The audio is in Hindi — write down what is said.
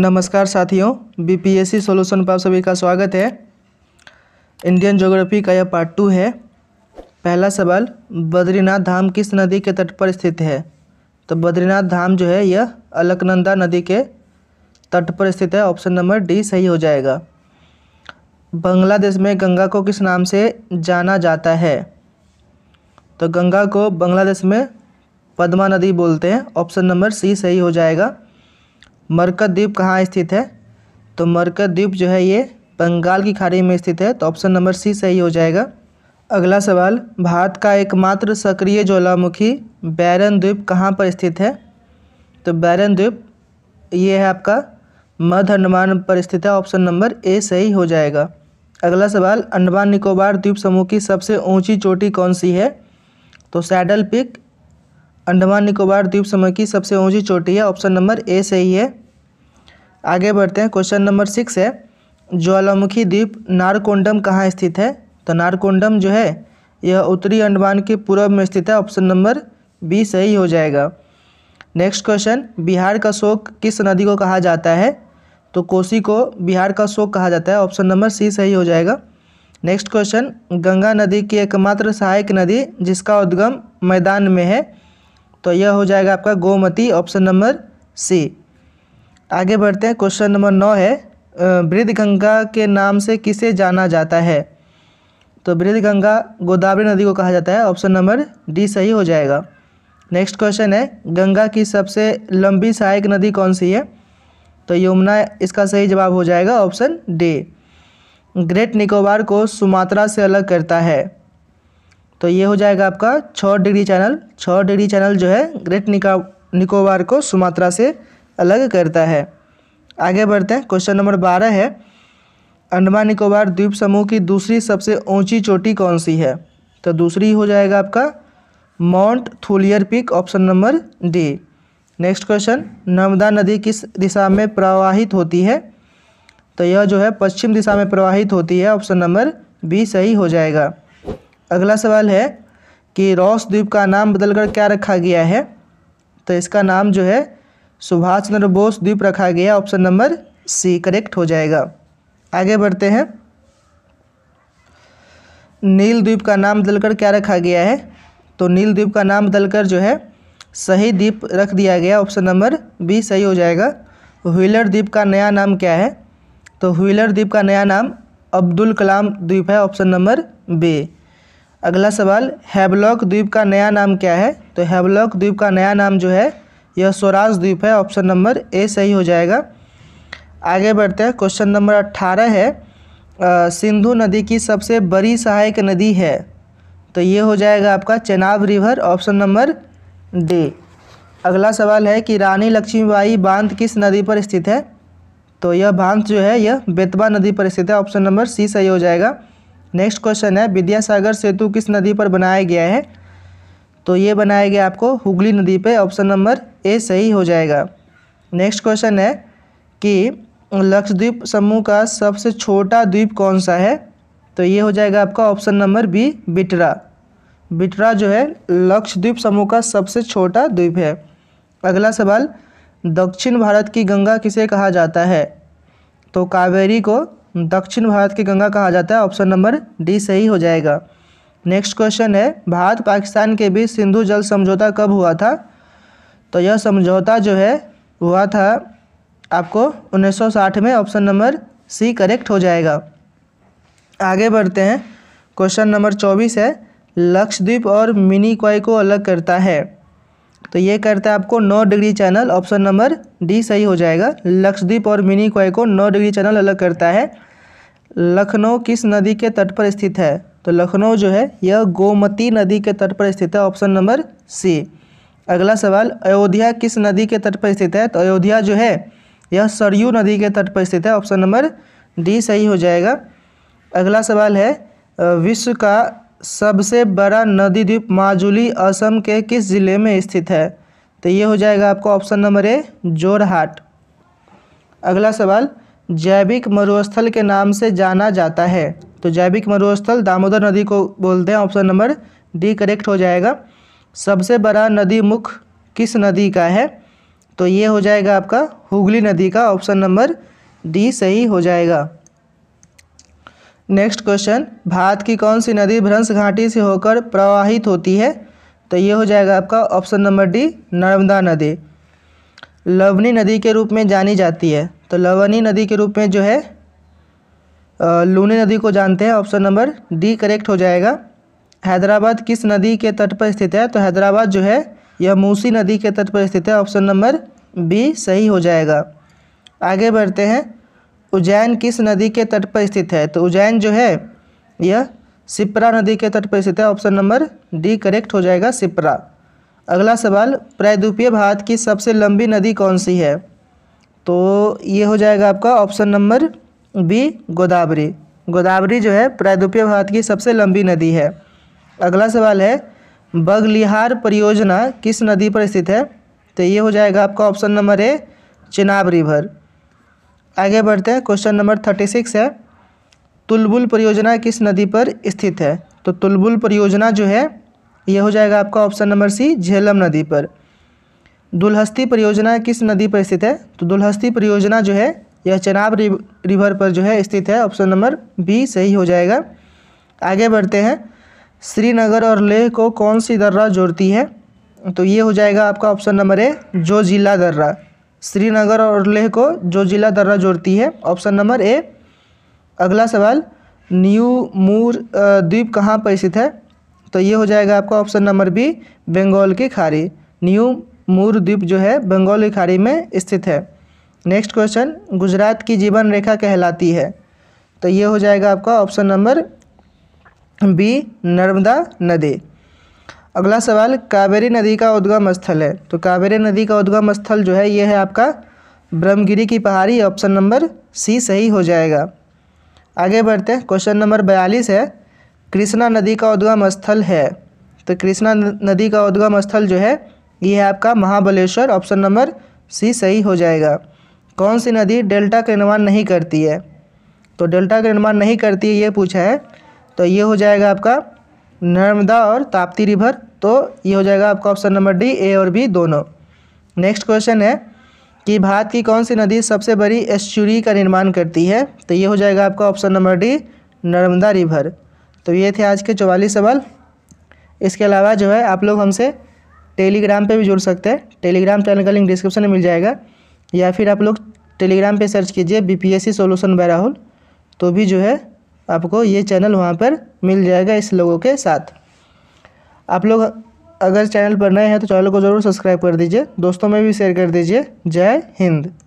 नमस्कार साथियों बीपीएससी सॉल्यूशन पर आप सभी का स्वागत है इंडियन ज्योग्राफी का यह पार्ट टू है पहला सवाल बद्रीनाथ धाम किस नदी के तट पर स्थित है तो बद्रीनाथ धाम जो है यह अलकनंदा नदी के तट पर स्थित है ऑप्शन नंबर डी सही हो जाएगा बांग्लादेश में गंगा को किस नाम से जाना जाता है तो गंगा को बांग्लादेश में पद्मा नदी बोलते हैं ऑप्शन नंबर सी सही हो जाएगा मरकत द्वीप कहाँ स्थित है तो मरकत द्वीप जो है ये बंगाल की खाड़ी में स्थित है तो ऑप्शन नंबर सी सही हो जाएगा अगला सवाल भारत का एकमात्र सक्रिय ज्वालामुखी बैरन द्वीप कहाँ पर स्थित है तो बैरन द्वीप ये है आपका मध्य अंडमान पर स्थित है ऑप्शन नंबर ए सही हो जाएगा अगला सवाल अंडमान निकोबार द्वीप समूह की सबसे ऊंची चोटी कौन सी है तो सैडल पिक अंडमान निकोबार द्वीप समूह की सबसे ऊंची चोटी है ऑप्शन नंबर ए सही है आगे बढ़ते हैं क्वेश्चन नंबर सिक्स है ज्वालामुखी द्वीप नारकोंडम कहाँ स्थित है तो नारकोंडम जो है यह उत्तरी अंडमान के पूर्व में स्थित है ऑप्शन नंबर बी सही हो जाएगा नेक्स्ट क्वेश्चन बिहार का शोक किस नदी को कहा जाता है तो कोसी को बिहार का शोक कहा जाता है ऑप्शन नंबर सी सही हो जाएगा नेक्स्ट क्वेश्चन गंगा नदी की एकमात्र सहायक नदी जिसका उद्गम मैदान में है तो यह हो जाएगा आपका गोमती ऑप्शन नंबर सी आगे बढ़ते हैं क्वेश्चन नंबर नौ है वृद्ध गंगा के नाम से किसे जाना जाता है तो वृद्ध गंगा गोदावरी नदी को कहा जाता है ऑप्शन नंबर डी सही हो जाएगा नेक्स्ट क्वेश्चन है गंगा की सबसे लंबी सहायक नदी कौन सी है तो यमुना इसका सही जवाब हो जाएगा ऑप्शन डी ग्रेट निकोबार को सुमात्रा से अलग करता है तो ये हो जाएगा आपका छः डिग्री चैनल छः डिग्री चैनल जो है ग्रेट निका निकोबार को सुमात्रा से अलग करता है आगे बढ़ते हैं क्वेश्चन नंबर बारह है अंडमान निकोबार द्वीप समूह की दूसरी सबसे ऊंची चोटी कौन सी है तो दूसरी हो जाएगा आपका Mount Thuillier peak option number D next question Narmada नदी किस दिशा में प्रवाहित होती है तो यह जो है पश्चिम दिशा में प्रवाहित होती है ऑप्शन नंबर बी सही हो जाएगा अगला सवाल है कि रॉस द्वीप का नाम बदलकर क्या रखा गया है तो इसका नाम जो है सुभाष चंद्र बोस द्वीप रखा गया ऑप्शन नंबर सी करेक्ट हो जाएगा आगे बढ़ते हैं नील द्वीप का नाम बदलकर क्या रखा गया है तो नील द्वीप का नाम बदलकर जो है सही द्वीप रख दिया गया ऑप्शन नंबर बी सही हो जाएगा व्हीलर द्वीप का नया नाम क्या है तो व्हीलर द्वीप का नया नाम अब्दुल कलाम द्वीप है ऑप्शन नंबर बी अगला सवाल हैवलॉक द्वीप का नया नाम क्या है तो हैवलॉक द्वीप का नया नाम जो है यह स्वराज द्वीप है ऑप्शन नंबर ए सही हो जाएगा आगे बढ़ते हैं क्वेश्चन नंबर अट्ठारह है सिंधु नदी की सबसे बड़ी सहायक नदी है तो ये हो जाएगा आपका Chenab river option number D अगला सवाल है कि रानी लक्ष्मीबाई बांध किस नदी पर स्थित है तो यह बांध जो है यह बेतवा नदी पर स्थित है ऑप्शन नंबर सी सही हो जाएगा नेक्स्ट क्वेश्चन है विद्यासागर सेतु किस नदी पर बनाया गया है तो ये बनाया गया आपको हुगली नदी पे ऑप्शन नंबर ए सही हो जाएगा नेक्स्ट क्वेश्चन है कि लक्षद्वीप समूह का सबसे छोटा द्वीप कौन सा है तो ये हो जाएगा आपका option number B Bitra Bitra जो है लक्षद्वीप समूह का सबसे छोटा द्वीप है अगला सवाल दक्षिण भारत की गंगा किसे कहा जाता है तो कावेरी को दक्षिण भारत की गंगा कहा जाता है ऑप्शन नंबर डी सही हो जाएगा नेक्स्ट क्वेश्चन है भारत पाकिस्तान के बीच सिंधु जल समझौता कब हुआ था तो यह समझौता जो है हुआ था आपको 1960 में ऑप्शन नंबर सी करेक्ट हो जाएगा आगे बढ़ते हैं क्वेश्चन नंबर 24 है लक्षद्वीप और मिनी क्वाई को अलग करता है तो ये करता है आपको नौ degree channel option number D सही हो जाएगा लक्षद्वीप और मिनी कोय को नौ डिग्री चैनल अलग करता है लखनऊ किस नदी के तट पर स्थित है तो लखनऊ जो है यह गोमती नदी के तट पर स्थित है ऑप्शन नंबर सी अगला सवाल अयोध्या किस नदी के तट पर स्थित है तो अयोध्या जो है यह सरयू नदी के तट पर स्थित है ऑप्शन नंबर डी सही हो जाएगा अगला सवाल है विश्व का सबसे बड़ा नदी द्वीप माजुली असम के किस ज़िले में स्थित है तो ये हो जाएगा आपका ऑप्शन नंबर ए जोरहाट अगला सवाल जैविक मरुस्थल के नाम से जाना जाता है तो जैविक मरुस्थल दामोदर नदी को बोलते हैं ऑप्शन नंबर डी करेक्ट हो जाएगा सबसे बड़ा नदी मुख किस नदी का है तो ये हो जाएगा आपका हुगली नदी का ऑप्शन नंबर डी सही हो जाएगा नेक्स्ट क्वेश्चन भारत की कौन सी नदी भ्रंश घाटी से होकर प्रवाहित होती है तो ये हो जाएगा आपका ऑप्शन नंबर डी नर्मदा नदी लवनी नदी के रूप में जानी जाती है तो लवनी नदी के रूप में जो है लूनी नदी को जानते हैं ऑप्शन नंबर डी करेक्ट हो जाएगा हैदराबाद किस नदी के तट पर स्थित है तो हैदराबाद जो है यह मूसी नदी के तट पर स्थित है ऑप्शन नंबर बी सही हो जाएगा आगे बढ़ते हैं उज्जैन किस नदी के तट पर स्थित है तो उज्जैन जो है यह सिपरा नदी के तट पर स्थित है ऑप्शन नंबर डी करेक्ट हो जाएगा सिपरा अगला सवाल प्रायद्वीपीय भारत की सबसे लंबी नदी कौन सी है तो ये हो जाएगा आपका option number B Godavari Godavari जो है प्रायद्वीपीय भारत की सबसे लंबी नदी है अगला सवाल है बगलिहार परियोजना किस नदी पर स्थित है तो ये हो जाएगा आपका option number A Chenab river आगे बढ़ते हैं क्वेश्चन नंबर थर्टी सिक्स है तुलबुल परियोजना किस नदी पर स्थित है तो तुलबुल परियोजना जो है यह हो जाएगा आपका ऑप्शन नंबर सी झेलम नदी पर दुलहस्ती परियोजना किस नदी पर स्थित है तो दुलहस्ती परियोजना जो है यह चनाब रिवर पर जो है स्थित है ऑप्शन नंबर बी सही हो जाएगा आगे बढ़ते हैं श्रीनगर और लेह को कौन सी दर्रा जोड़ती है तो ये हो जाएगा आपका ऑप्शन नंबर ए जो जिला दर्रा श्रीनगर और लेह को जो जिला दर्रा जोड़ती है ऑप्शन नंबर ए अगला सवाल न्यू मूर द्वीप कहाँ पर स्थित है तो ये हो जाएगा आपका ऑप्शन नंबर बी बंगाल की खाड़ी न्यू मूर द्वीप जो है बंगाल की खाड़ी में स्थित है नेक्स्ट क्वेश्चन गुजरात की जीवन रेखा कहलाती है तो ये हो जाएगा आपका ऑप्शन नंबर बी नर्मदा नदी अगला सवाल कावेरी नदी का उद्गम स्थल है तो कावेरी नदी का उद्गम स्थल जो है ये है आपका ब्रह्मगिरी की पहाड़ी ऑप्शन नंबर सी सही हो जाएगा आगे बढ़ते हैं क्वेश्चन नंबर बयालीस है कृष्णा नदी का उद्गम स्थल है तो कृष्णा नदी का उद्गम स्थल जो है ये है आपका महाबलेश्वर ऑप्शन नंबर सी सही हो जाएगा कौन सी नदी डेल्टा का निर्माण नहीं करती है तो डेल्टा का निर्माण नहीं करती है ये पूछा है तो ये हो जाएगा आपका नर्मदा और ताप्ती रिवर तो ये हो जाएगा आपका ऑप्शन नंबर डी ए और बी दोनों नेक्स्ट क्वेश्चन है कि भारत की कौन सी नदी सबसे बड़ी एस्चुरी का निर्माण करती है तो ये हो जाएगा आपका option number D Narmada river तो ये थे आज के चौवालीस सवाल इसके अलावा जो है आप लोग हमसे टेलीग्राम पे भी जुड़ सकते हैं टेलीग्राम चैनल का लिंक डिस्क्रिप्शन में मिल जाएगा या फिर आप लोग टेलीग्राम पे सर्च कीजिए B P S C solution बैराहुल तो भी जो है आपको ये चैनल वहाँ पर मिल जाएगा इस लोगों के साथ आप लोग अगर चैनल पर नए हैं तो चैनल को ज़रूर सब्सक्राइब कर दीजिए दोस्तों में भी शेयर कर दीजिए जय हिंद